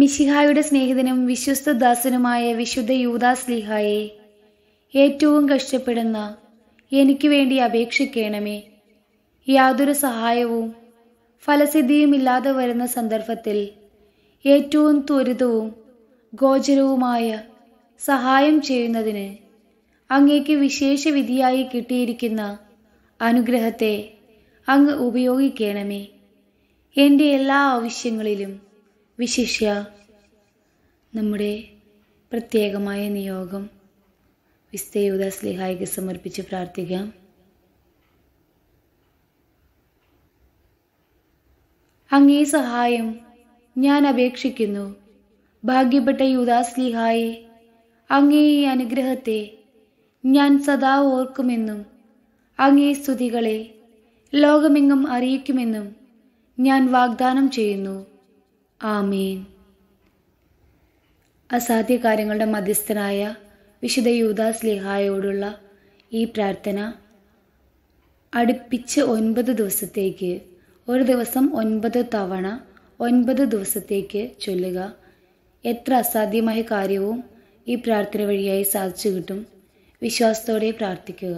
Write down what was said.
മിശിഹായുടെ സ്നേഹിതനും വിശ്വസ്ത ദാസനുമായ വിശുദ്ധ യൂദാസ് ലിഹായെ ഏറ്റവും കഷ്ടപ്പെടുന്ന എനിക്ക് വേണ്ടി അപേക്ഷിക്കണമേ യാതൊരു സഹായവും ഇല്ലാതെ വരുന്ന സന്ദർഭത്തിൽ ഏറ്റവും ത്വരിതവും ഗോചരവുമായ സഹായം ചെയ്യുന്നതിന് അങ്ങേക്ക് വിശേഷ വിധിയായി കിട്ടിയിരിക്കുന്ന അനുഗ്രഹത്തെ അങ്ങ് ഉപയോഗിക്കണമേ എൻ്റെ എല്ലാ ആവശ്യങ്ങളിലും വിശിഷ്യ നമ്മുടെ പ്രത്യേകമായ നിയോഗം വിസ്തയൂത സ്ലിഹായിക സമർപ്പിച്ച് പ്രാർത്ഥിക്കാം അങ്ങേ സഹായം ഞാൻ അപേക്ഷിക്കുന്നു ഭാഗ്യപ്പെട്ട യുദാസ്ലിഹായി അങ്ങേ ഈ അനുഗ്രഹത്തെ ഞാൻ സദാ ഓർക്കുമെന്നും അങ്ങേ സ്തുതികളെ ലോകമെങ്ങും അറിയിക്കുമെന്നും ഞാൻ വാഗ്ദാനം ചെയ്യുന്നു ആമേൻ അസാധ്യകാര്യങ്ങളുടെ മധ്യസ്ഥനായ വിശുദ്ധ യൂദാസ് ലിഹായോടുള്ള ഈ പ്രാർത്ഥന അടുപ്പിച്ച് ഒൻപത് ദിവസത്തേക്ക് ഒരു ദിവസം ഒൻപത് തവണ ഒൻപത് ദിവസത്തേക്ക് ചൊല്ലുക എത്ര അസാധ്യമായ കാര്യവും ഈ പ്രാർത്ഥന വഴിയായി സാധിച്ചു കിട്ടും വിശ്വാസത്തോടെ പ്രാർത്ഥിക്കുക